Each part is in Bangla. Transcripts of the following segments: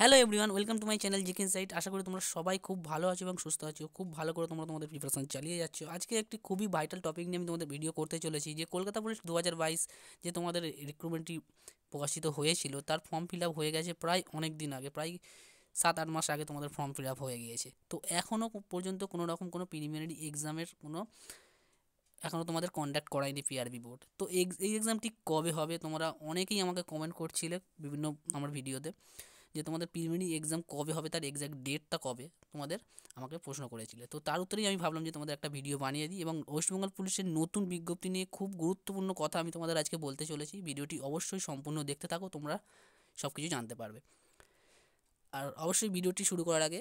hello everyone welcome to my channel জিকেন সাইট আশা করি তোমরা সবাই খুব ভালো আছো এবং সুস্থ আছো খুব ভালো করে তোমরা তোমাদের প্রিপারেশন চালিয়ে যাচ্ছ আজকে একটি খুবই ভাইটাল টপিক নিয়ে আমি তোমাদের ভিডিও করতে চলেছি যে কলকাতা পুলিশ দু যে তোমাদের রিক্রুটমেন্টটি প্রকাশিত হয়েছিল তার ফর্ম ফিল আপ হয়ে গেছে প্রায় অনেক দিন আগে প্রায় সাত আট মাস আগে তোমাদের ফর্ম ফিল আপ হয়ে গিয়েছে তো এখনও পর্যন্ত কোনো রকম কোনো প্রিলিমিনারি এক্সামের কোনো এখনও তোমাদের কন্ডাক্ট করায়নি পিআরবি বোর্ড তো এই এক্সামটি কবে হবে তোমরা অনেকেই আমাকে কমেন্ট করছিলে বিভিন্ন আমার ভিডিওতে যে তোমাদের প্রিলিমিনারি এক্সাম কবে হবে তার এক্স্যাক্ট ডেটটা কবে তোমাদের আমাকে প্রশ্ন করেছিলে তো তার উত্তরেই আমি ভাবলাম যে তোমাদের একটা ভিডিও বানিয়ে দিই এবং ওয়েস্টবেঙ্গল পুলিশের নতুন বিজ্ঞপ্তি নিয়ে খুব গুরুত্বপূর্ণ কথা আমি তোমাদের আজকে বলতে চলেছি ভিডিওটি অবশ্যই সম্পূর্ণ দেখতে থাকো তোমরা সব কিছু জানতে পারবে আর অবশ্যই ভিডিওটি শুরু করার আগে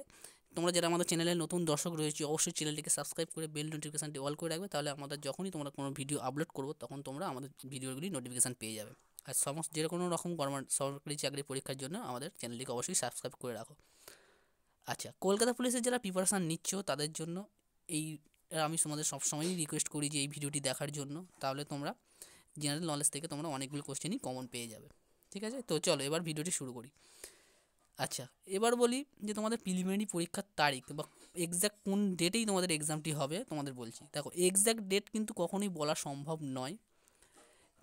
তোমরা যারা আমাদের চ্যানেলে নতুন দর্শক রয়েছে অবশ্যই চ্যানেলটিকে সাবস্ক্রাইব করে বেল নোটিফিকেশানটি অল করে রাখবে তাহলে আমাদের যখনই তোমরা কোনো ভিডিও আপলোড করবো তখন তোমরা আমাদের ভিডিওগুলি নোটিফিকেশান পেয়ে যাবে আর সমস্ত যে কোনো রকম গভর্নমেন্ট সরকারি চাকরি পরীক্ষার জন্য আমাদের চ্যানেলটিকে অবশ্যই সাবস্ক্রাইব করে রাখো আচ্ছা কলকাতা পুলিশের যারা প্রিপারেশান নিচ্ছ তাদের জন্য এই আমি তোমাদের সবসময়ই রিকোয়েস্ট করি যে এই ভিডিওটি দেখার জন্য তাহলে তোমরা জেনারেল নলেজ থেকে তোমরা অনেকগুলো কোশ্চেনই কমন পেয়ে যাবে ঠিক আছে তো চলো এবার ভিডিওটি শুরু করি আচ্ছা এবার বলি যে তোমাদের প্রিলিমিনারি পরীক্ষার তারিখ বা এক্স্যাক্ট কোন ডেটেই তোমাদের এক্সামটি হবে তোমাদের বলছি দেখো এক্স্যাক্ট ডেট কিন্তু কখনোই বলা সম্ভব নয়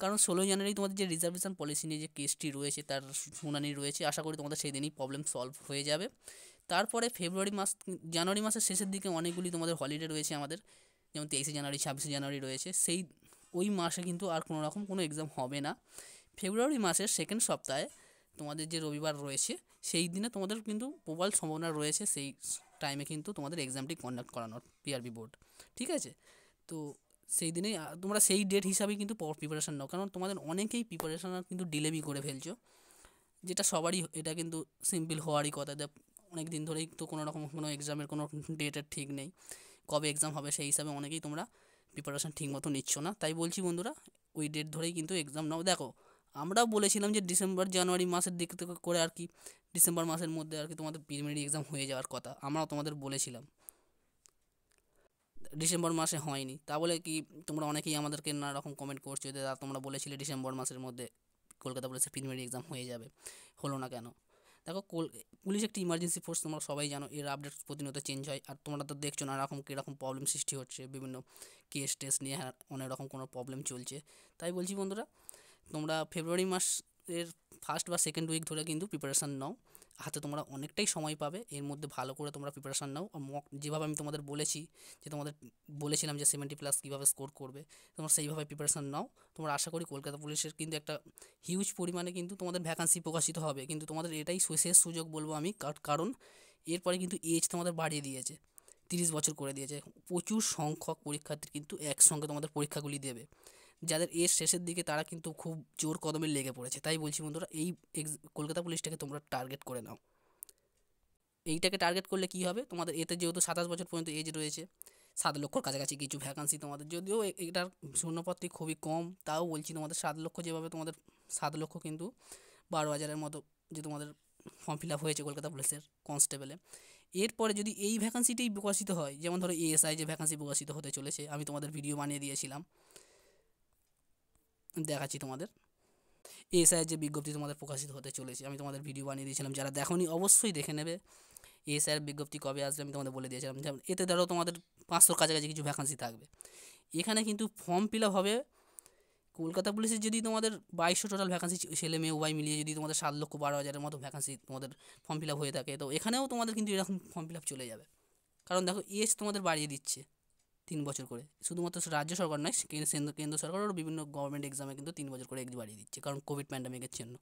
কারণ ষোলোই জানুয়ারি তোমাদের যে রিজার্ভেশন পলিসি নিয়ে যে কেসটি রয়েছে তার শুনানি রয়েছে আশা করি তোমাদের সেই দিনই প্রবলেম সলভ হয়ে যাবে তারপরে ফেব্রুয়ারি মাস জানুয়ারি মাসের শেষের দিকে অনেকগুলি তোমাদের হলিডে রয়েছে আমাদের যেমন তেইশে জানুয়ারি ছাব্বিশে জানুয়ারি রয়েছে সেই ওই মাসে কিন্তু আর কোনো রকম কোনো এক্সাম হবে না ফেব্রুয়ারি মাসের সেকেন্ড সপ্তাহে তোমাদের যে রবিবার রয়েছে সেই দিনে তোমাদের কিন্তু প্রবল সম্ভাবনা রয়েছে সেই টাইমে কিন্তু তোমাদের এক্সামটি কন্ডাক্ট করানোর পিআরবি বোর্ড ঠিক আছে তো সেই দিনে তোমরা সেই ডেট হিসাবেই কিন্তু প্রিপারেশান নাও কারণ তোমাদের অনেকেই প্রিপারেশান কিন্তু ডিলেমি করে ফেলছো যেটা সবারই এটা কিন্তু সিম্পল হওয়ারই কথা যে অনেক দিন ধরেই তো কোনো রকম কোনো এক্সামের কোনো ডেটের ঠিক নেই কবে এক্সাম হবে সেই হিসাবে অনেকেই তোমরা প্রিপারেশান ঠিক মতো নিচ্ছ না তাই বলছি বন্ধুরা ওই ডেট ধরেই কিন্তু এক্সাম নাও দেখো আমরাও বলেছিলাম যে ডিসেম্বর জানুয়ারি মাসের দিক থেকে করে আর কি ডিসেম্বর মাসের মধ্যে আর কি তোমাদের প্রিলিমিনারি এক্সাম হয়ে যাওয়ার কথা আমরাও তোমাদের বলেছিলাম ডিসেম্বর মাসে হয়নি তা বলে কি তোমরা অনেকেই আমাদেরকে নানা রকম কমেন্ট করছো যে তোমরা বলেছিলে ডিসেম্বর মাসের মধ্যে কলকাতা পুলিশে প্রিলিমিনারি এক্সাম হয়ে যাবে হলো না কেন দেখো পুলিশ একটি ইমার্জেন্সি ফোর্স তোমরা সবাই জানো এর আপডেট প্রতিনিয়ত চেঞ্জ হয় আর তোমরা তো দেখছো নানা রকম কীরকম প্রবলেম সৃষ্টি হচ্ছে বিভিন্ন কেস টেস নিয়ে হ্যাঁ, অনেক রকম কোনো প্রবলেম চলছে তাই বলছি বন্ধুরা তোমরা ফেব্রুয়ারি মাস এর ফার্স্ট বা সেকেন্ড উইক ধরে কিন্তু প্রিপারেশান নাও হাতে তোমরা অনেকটাই সময় পাবে এর মধ্যে ভালো করে তোমরা প্রিপারেশান নাও মক যেভাবে আমি তোমাদের বলেছি যে তোমাদের বলেছিলাম যে সেভেন্টি প্লাস কীভাবে স্কোর করবে তোমরা সেইভাবে প্রিপারেশান নাও তোমরা আশা করি কলকাতা পুলিশের কিন্তু একটা হিউজ পরিমাণে কিন্তু তোমাদের ভ্যাকান্সি প্রকাশিত হবে কিন্তু তোমাদের এটাই শেষ সুযোগ বলবো আমি কারণ এরপরে কিন্তু এজ তোমাদের বাড়িয়ে দিয়েছে তিরিশ বছর করে দিয়েছে প্রচুর সংখ্যক পরীক্ষার্থী কিন্তু একসঙ্গে তোমাদের পরীক্ষাগুলি দেবে যাদের এর শেষের দিকে তারা কিন্তু খুব জোর কদমে লেগে পড়েছে তাই বলছি বন্ধুরা এই কলকাতা পুলিশটাকে তোমরা টার্গেট করে নাও এইটাকে টার্গেট করলে কি হবে তোমাদের এতে যেহেতু সাতাশ বছর পর্যন্ত এজ রয়েছে সাত লক্ষর কাছাকাছি কিছু ভ্যাকান্সি তোমাদের যদিও এটার শূন্যপত্রি খুবই কম তাও বলছি তোমাদের সাত লক্ষ যেভাবে তোমাদের সাত লক্ষ কিন্তু বারো হাজারের মতো যে তোমাদের ফর্ম ফিল আপ হয়েছে কলকাতা পুলিশের কনস্টেবলে এরপরে যদি এই ভ্যাকান্সিটাই প্রকাশিত হয় যেমন ধরো এএসআই যে ভ্যাকান্সি প্রকাশিত হতে চলেছে আমি তোমাদের ভিডিও বানিয়ে দিয়েছিলাম দেখাচ্ছি তোমাদের এসআইয়ের যে বিজ্ঞপ্তি তোমাদের প্রকাশিত হতে চলেছে আমি তোমাদের ভিডিও বানিয়ে দিয়েছিলাম যারা দেখনি অবশ্যই দেখে নেবে এসআইয়ের বিজ্ঞপ্তি কবে আসবে আমি তোমাদের বলে দিয়েছিলাম যেমন এতে ধরো তোমাদের পাঁচশোর কাছাকাছি কিছু ভ্যাকান্সি থাকবে এখানে কিন্তু ফর্ম ফিল আপ হবে কলকাতা পুলিশের যদি তোমাদের বাইশশো টোটাল ভ্যাকান্সি ছেলে মেয়ে উভয় মিলিয়ে যদি তোমাদের সাত লক্ষ বারো হাজারের মতো ভ্যাকান্সি তোমাদের ফর্ম ফিল আপ হয়ে থাকে তো এখানেও তোমাদের কিন্তু এরকম ফর্ম ফিল আপ চলে যাবে কারণ দেখো এজ তোমাদের বাড়িয়ে দিচ্ছে তিন বছর করে শুধুমাত্র রাজ্য সরকার নয় কেন্দ্র কেন্দ্র সরকারও বিভিন্ন গভর্নমেন্ট এক্সামে কিন্তু তিন বছর করে একটু বাড়িয়ে দিচ্ছে কারণ কোভিড প্যান্ডামিকের জন্য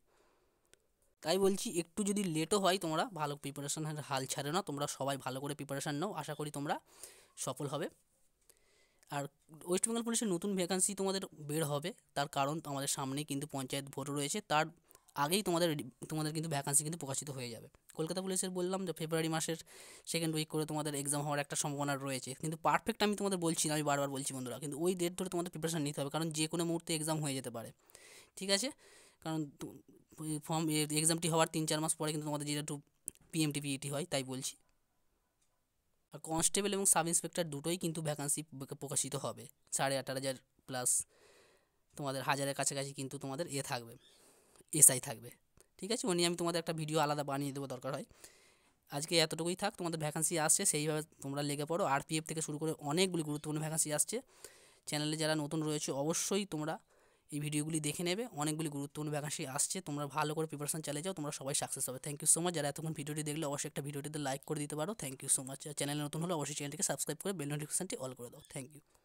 তাই বলছি একটু যদি লেটও হয় তোমরা ভালো প্রিপারেশানের হাল ছাড়ো না তোমরা সবাই ভালো করে প্রিপারেশান নাও আশা করি তোমরা সফল হবে আর ওয়েস্ট বেঙ্গল পুলিশের নতুন ভ্যাকান্সি তোমাদের বের হবে তার কারণ আমাদের সামনেই কিন্তু পঞ্চায়েত ভোট রয়েছে তার আগেই তোমাদের তোমাদের কিন্তু ভ্যাকান্সি কিন্তু প্রকাশিত হয়ে যাবে কলকাতা পুলিশের বললাম যে ফেব্রুয়ারি মাসের সেকেন্ড উইক করে তোমাদের এক্সাম হওয়ার একটা সম্ভাবনা রয়েছে কিন্তু পারফেক্ট আমি তোমাদের বলছি না আমি বারবার বলছি বন্ধুরা কিন্তু ওই ডেট ধরে তোমাদের প্রিপারেশান নিতে হবে কারণ যে কোনো মুহূর্তে এক্সাম হয়ে যেতে পারে ঠিক আছে কারণ ফর্ম এক্সামটি হওয়ার তিন চার মাস পরে কিন্তু তোমাদের যেটা একটু পিএমটি পিইটি হয় তাই বলছি আর কনস্টেবল এবং সাব ইন্সপেক্টর দুটোই কিন্তু ভ্যাকান্সি প্রকাশিত হবে সাড়ে আট হাজার প্লাস তোমাদের হাজারের কাছাকাছি কিন্তু তোমাদের এ থাকবে এসআই থাকবে ঠিক আছে উনি আমি তোমাদের একটা ভিডিও আলাদা বানিয়ে দেবো দরকার হয় আজকে এতটুকুই থাক তোমাদের ভ্যাকান্সি আসছে সেইভাবে তোমরা লেগে পড়ো আরপিএফ থেকে শুরু করে অনেকগুলি গুরুত্বপূর্ণ ভ্যাকান্সি আসছে চ্যানেলে যারা নতুন রয়েছে অবশ্যই তোমরা এই ভিডিওগুলি দেখে নেবে অনেকগুলি গুরুত্বপূর্ণ ভ্যাকান্সি আসছে তোমরা ভালো করে প্রিপারেশন চালিয়ে যাও তোমরা সবাই সাকসেস হবে থ্যাংক ইউ সো মাচ যারা এতক্ষণ ভিডিওটি দেখলে অবশ্যই একটা ভিডিওটিতে লাইক করে দিতে পারো থ্যাংক ইউ সো মাচ চ্যানেলে নতুন হলে অবশ্যই চ্যানেলটিকে সাবস্ক্রাইব করে বেল নোটিফিকেশনটি অল করে দাও থ্যাংক ইউ